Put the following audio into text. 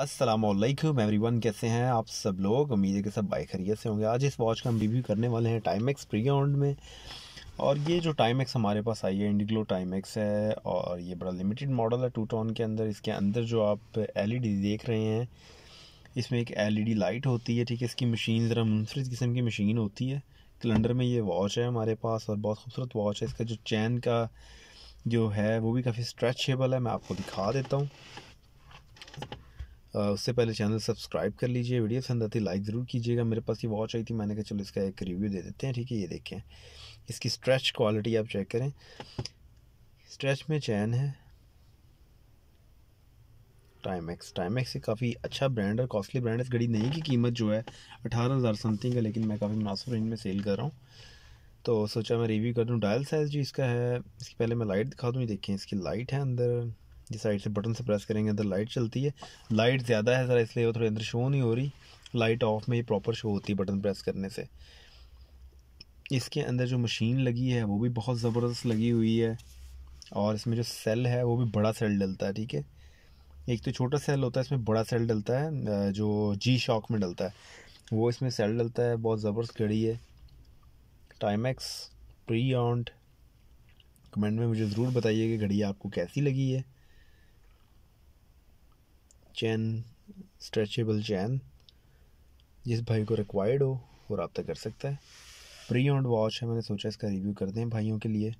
Aslam everyone कैसे हैं आप सब लोग उम्मीद है कि सब बाई खरीत से होंगे आज इस वॉच का हम रिव्यू करने वाले हैं टाइम एक्स प्री ऑन्ड में और ये जो टाइम एक्स हमारे पास आई है इंडिग्लो टाइम एक्स है और ये बड़ा लिमिटेड मॉडल है टू टॉन के अंदर इसके अंदर जो आप एल देख रहे हैं इसमें एक एल लाइट होती है ठीक है इसकी मशीन ज़रा मुनफरद किस्म की मशीन होती है कैलेंडर में ये वॉच है हमारे पास और बहुत खूबसूरत वॉच है इसका जो चैन का जो है वो भी काफ़ी स्ट्रेचेबल है मैं आपको दिखा देता हूँ उससे पहले चैनल सब्सक्राइब कर लीजिए वीडियो पसंद आती लाइक ज़रूर कीजिएगा मेरे पास ये वॉच आई थी मैंने कहा चलो इसका एक रिव्यू दे देते हैं ठीक है ये देखें इसकी स्ट्रेच क्वालिटी आप चेक करें स्ट्रेच में चैन है टाइम एक्स टाइम एक्स काफ़ी अच्छा ब्रांड है कॉस्टली ब्रांड है इस घड़ी नहीं की कीमत जो है अठारह हज़ार समथिंग है लेकिन मैं काफ़ी मुनासिब रेंज में सेल कर रहा हूँ तो सोचा मैं रिव्यू कर दूँ डायल साइज़ जो इसका है इसके पहले मैं लाइट दिखा दूँ ये देखें इसकी लाइट है अंदर जिस साइड से बटन से प्रेस करेंगे अंदर लाइट चलती है लाइट ज़्यादा है ज़रा इसलिए वो थोड़ी अंदर शो नहीं हो रही लाइट ऑफ में ही प्रॉपर शो होती है बटन प्रेस करने से इसके अंदर जो मशीन लगी है वो भी बहुत ज़बरदस्त लगी हुई है और इसमें जो सेल है वो भी बड़ा सेल डलता है ठीक है एक तो छोटा सेल होता है इसमें बड़ा सेल डलता है जो जी शॉक में डलता है वो इसमें सेल डलता है बहुत ज़बरदस्त घड़ी है एक्स प्री ऑन्ड कमेंट में मुझे ज़रूर बताइए कि घड़ी आपको कैसी लगी है चैन स्ट्रेचेबल चैन जिस भाई को रिक्वायर्ड हो वो रबता कर सकता है प्री ऑन वॉच है मैंने सोचा इसका रिव्यू कर दें भाइयों के लिए